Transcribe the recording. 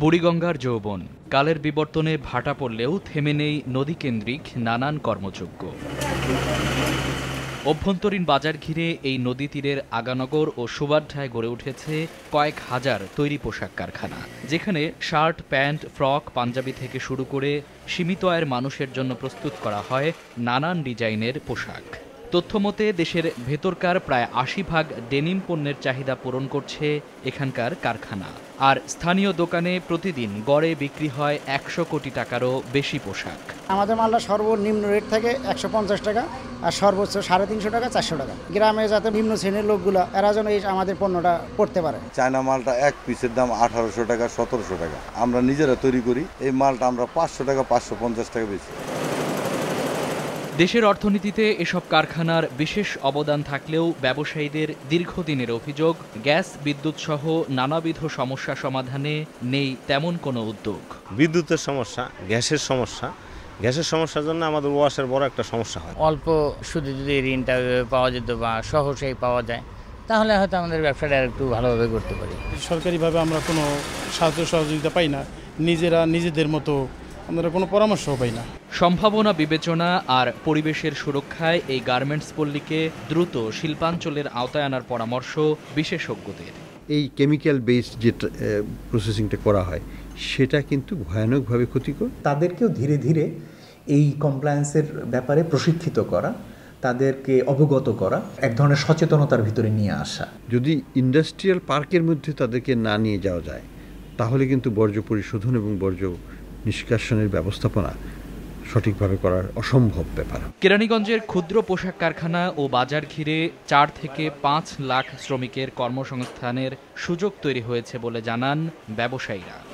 বুড়িগঙ্গার যৌবন কালের বিবর্তনে ভাটা পড়লেও থেমে নেই নদীকেন্দ্রিক নানান কর্মযজ্ঞ অভ্যন্তরীণ বাজার ঘিরে এই নদী তীরের আগানগর ও সুবাড্ঢায় গড়ে উঠেছে কয়েক হাজার তৈরি পোশাক কারখানা যেখানে শার্ট প্যান্ট ফ্রক পাঞ্জাবি থেকে শুরু করে সীমিত আয়ের মানুষের জন্য প্রস্তুত করা হয় নানান ডিজাইনের পোশাক তথ্যমতে দেশের ভেতরকার প্রায় আশি ভাগ ডেনিম পণ্যের চাহিদা পূরণ করছে এখানকার কারখানা আর স্থানীয় দোকানে প্রতিদিন গড়ে বিক্রি হয় একশো কোটি টাকারও বেশি পোশাক আমাদের মালটা সর্বনিম্ন রেট থাকে একশো পঞ্চাশ টাকা আর সর্বোচ্চ সাড়ে তিনশো টাকা চারশো টাকা গ্রামে যাতে নিম্ন শ্রেণীর লোকগুলো এরা যেন এই আমাদের পণ্যটা করতে পারে চায়না মালটা এক পিসের দাম আঠারোশো টাকা সতেরোশো টাকা আমরা নিজেরা তৈরি করি এই মালটা আমরা পাঁচশো টাকা পাঁচশো পঞ্চাশ টাকা বেশি দেশের অর্থনীতিতে এসব কারখানার বিশেষ অবদান থাকলেও ব্যবসায়ীদের দীর্ঘদিনের অভিযোগ গ্যাস বিদ্যুৎ সহ নানাবিধ সমস্যা সমাধানে নেই তেমন কোনো উদ্যোগ বিদ্যুতের সমস্যা গ্যাসের সমস্যা গ্যাসের সমস্যার জন্য আমাদের ওয়াশের বড় একটা সমস্যা হয় অল্প সুদে যদি ঋণটা পাওয়া যেত বা সহজেই পাওয়া যায় তাহলে হয়তো আমাদের ব্যবসাটা একটু ভালোভাবে করতে পারি সরকারিভাবে আমরা কোনো সাহায্য সহযোগিতা পাই না নিজেরা নিজেদের মতো আমরা কোনো পরামর্শও পাই না সম্ভাবনা বিবেচনা আর পরিবেশের সুরক্ষায় এই গার্মেন্টস পল্লীকে দ্রুত শিল্পাঞ্চলের আওতায় আনার পরামর্শ বিশেষজ্ঞদের এই কেমিক্যাল বেসড যে প্রসেসিংটা করা হয় সেটা কিন্তু ভয়ানকভাবে ক্ষতিকর তাদেরকেও ধীরে ধীরে এই কমপ্লায়েন্সের ব্যাপারে প্রশিক্ষিত করা তাদেরকে অবগত করা এক ধরনের সচেতনতার ভিতরে নিয়ে আসা যদি ইন্ডাস্ট্রিয়াল পার্কের মধ্যে তাদেরকে না নিয়ে যাওয়া যায় তাহলে কিন্তু বর্জ্য পরিশোধন এবং বর্জ্য নিষ্কাশনের ব্যবস্থাপনা সঠিকভাবে করার অসম্ভব ব্যাপার কেরানীগঞ্জের ক্ষুদ্র পোশাক কারখানা ও বাজার ঘিরে চার থেকে পাঁচ লাখ শ্রমিকের কর্মসংস্থানের সুযোগ তৈরি হয়েছে বলে জানান ব্যবসায়ীরা